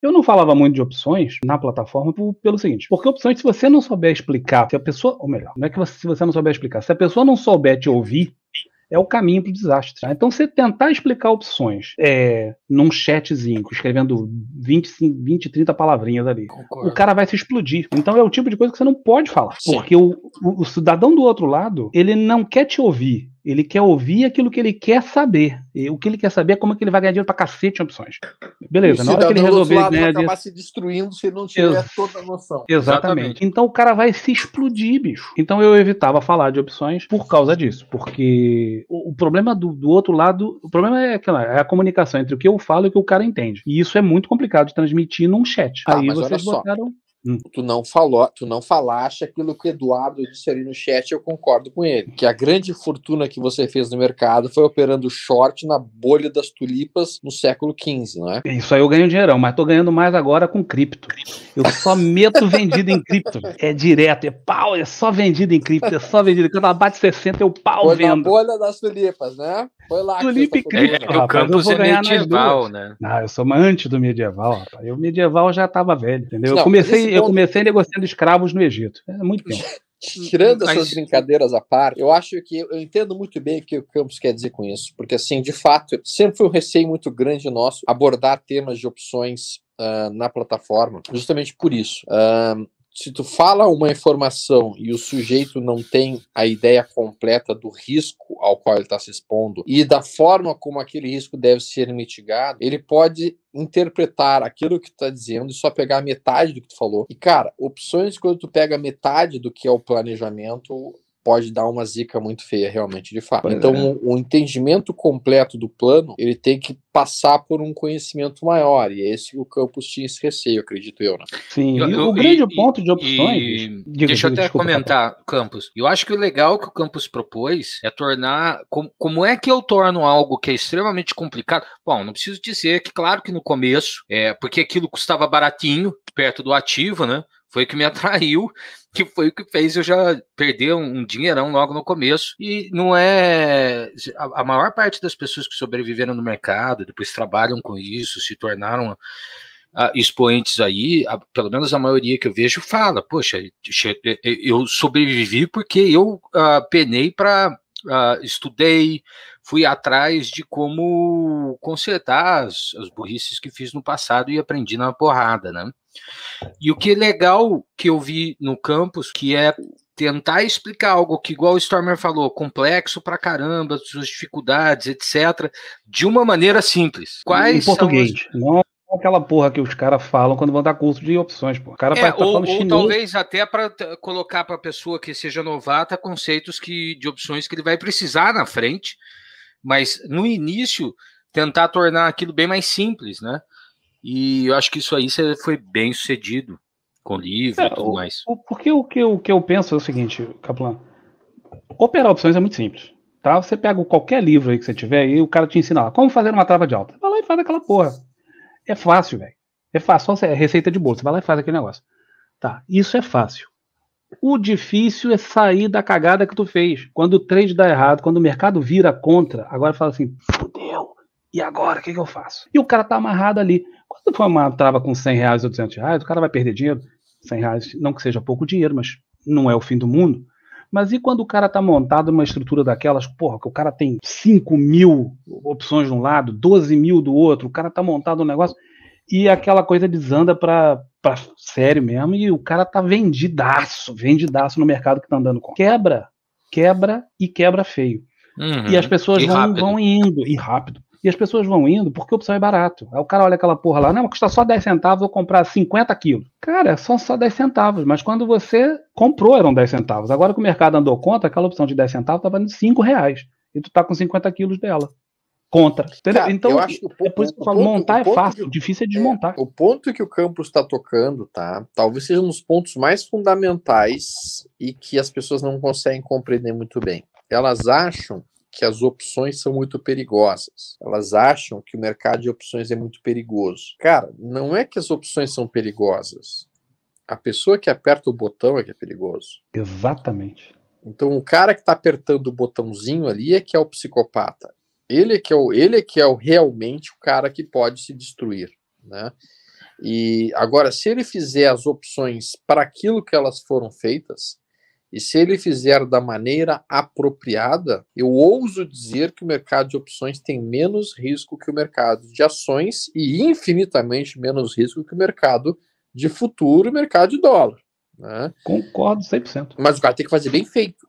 Eu não falava muito de opções na plataforma pelo seguinte, porque opções, se você não souber explicar, se a pessoa, ou melhor, não é que você, se você não souber explicar, se a pessoa não souber te ouvir, é o caminho para o desastre. Tá? Então, você tentar explicar opções é, num chatzinho, escrevendo 25, 20, 30 palavrinhas ali, Concordo. o cara vai se explodir. Então, é o tipo de coisa que você não pode falar. Sim. Porque o, o, o cidadão do outro lado, ele não quer te ouvir ele quer ouvir aquilo que ele quer saber. E o que ele quer saber é como é que ele vai ganhar dinheiro para cacete em opções. Beleza, na hora que ele resolver lado ganhar vai acabar se destruindo se ele não tiver Ex toda a noção. Exatamente. Exatamente. Então o cara vai se explodir, bicho. Então eu evitava falar de opções por causa disso, porque o, o problema do, do, outro lado, o problema é, aquela, é a comunicação entre o que eu falo e o que o cara entende. E isso é muito complicado de transmitir num chat. Ah, Aí vocês botaram... Só Hum. Tu não falou, tu não falaste aquilo que o Eduardo disse ali no chat, eu concordo com ele. Que a grande fortuna que você fez no mercado foi operando short na bolha das tulipas no século XV, não é? Isso aí eu ganho dinheirão, mas tô ganhando mais agora com cripto. Eu só meto vendido em cripto. É direto, é pau, é só vendido em cripto, é só vendido. Quando ela bate 60, eu pau foi vendo. Na bolha das tulipas, né? Foi lá. Tulipa e cripto. É, é, o campus é medieval, né? Ah, eu sou uma anti do medieval, rapaz. Eu medieval já tava velho, entendeu? Não, eu comecei eu então, comecei negociando escravos no Egito. É muito tempo. Tirando Mas... essas brincadeiras à parte, eu acho que eu entendo muito bem o que o Campos quer dizer com isso, porque assim, de fato, sempre foi um receio muito grande nosso abordar temas de opções Uh, na plataforma, justamente por isso. Uh, se tu fala uma informação e o sujeito não tem a ideia completa do risco ao qual ele está se expondo e da forma como aquele risco deve ser mitigado, ele pode interpretar aquilo que tu está dizendo e só pegar metade do que tu falou. E, cara, opções quando tu pega metade do que é o planejamento, pode dar uma zica muito feia, realmente, de fato. Pois então, é. o, entendimento completo do plano, ele tem que passar por um conhecimento maior, e é esse que o campus tinha esse receio, acredito eu. Né? Sim, eu, o grande e, ponto de opções... E, diga, deixa eu até desculpa, comentar, tá? Campus, eu acho que o legal que o Campus propôs é tornar... Com, como é que eu torno algo que é extremamente complicado... Bom, não preciso dizer que, claro que no começo, é porque aquilo custava baratinho, perto do ativo, né? Foi o que me atraiu, que foi o que fez eu já perder um, um dinheirão logo no começo. E não é. A, a, maior parte das pessoas que sobreviveram no mercado, depois trabalham com isso, se tornaram. Ah, expoentes aí, pelo menos a maioria que eu vejo fala, poxa, eu sobrevivi porque eu ah, penei para uh, estudei, fui atrás de como consertar as, as burrices que fiz no passado e aprendi na porrada, né? E o que é legal que eu vi no campus, que é tentar explicar algo que, igual o Stormer falou, complexo pra caramba, suas dificuldades, etc., de uma maneira simples. Quais em português, as... não aquela porra que os caras falam quando vão dar curso de opções, pô. O cara é, tá ou, falando Ou talvez até para colocar para pessoa que seja novata conceitos que de opções que ele vai precisar na frente, mas no início tentar tornar aquilo bem mais simples, né? E eu acho que isso aí foi bem sucedido com livro é, e tudo o, mais. O, porque o que, eu, o que eu penso é o seguinte, Caplan. Operar opções é muito simples. Tá? Você pega qualquer livro aí que você tiver e o cara te ensina lá, como fazer uma trava de alta. Vai lá e faz aquela porra. É fácil, velho. É fácil, só é receita de bolo. Você vai lá e faz aquele negócio. Tá, isso é fácil. O difícil é sair da cagada que tu fez. Quando o trade dá errado, quando o mercado vira contra, agora fala assim, fudeu, e agora, o que, que, eu faço? E o cara tá amarrado ali. Quando for uma trava com 100 reais ou 200 reais, o cara vai perder dinheiro. 100 reais, não que seja pouco dinheiro, mas não é o fim do mundo. Mas e quando o cara tá montado numa estrutura daquelas, porra, que o cara tem 5 mil opções de um lado, 12 mil do outro, o cara tá montado no negócio e aquela coisa desanda pra, pra sério mesmo e o cara tá vendidaço, vendidaço no mercado que tá andando com. Quebra, quebra e quebra feio. Uhum, e as uhum. pessoas vão, vão indo, e rápido. E as pessoas vão indo porque a opção é barato. Aí o cara olha aquela porra lá, não, custa só 10 centavos, vou comprar 50 quilos. Cara, são só 10 centavos, mas quando você comprou eram 10 centavos. Agora que o mercado andou conta, aquela opção de 10 centavos tá valendo 5 reais. E tu tá com 50 quilos dela. Contra. Cara, então, ponto, é por isso que eu falo, ponto, montar é fácil, difícil é, é desmontar. É, o ponto que o campus está tocando, tá? Talvez seja um dos pontos mais fundamentais e que as pessoas não conseguem compreender muito bem. Elas acham que as opções são muito perigosas. Elas acham que o mercado de opções é muito perigoso. Cara, não é que as opções são perigosas. A pessoa que aperta o botão é que é perigoso. Exatamente. Então o cara que está apertando o botãozinho ali é que é o psicopata. Ele é que é o, ele é que é o, realmente o cara que pode se destruir, né? E agora, se ele fizer as opções para aquilo que elas foram feitas, e se ele fizer da maneira apropriada, eu ouso dizer que o mercado de opções tem menos risco que o mercado de ações e infinitamente menos risco que o mercado de futuro e mercado de dólar. Né? Concordo 100%. Mas o cara tem que fazer bem feito.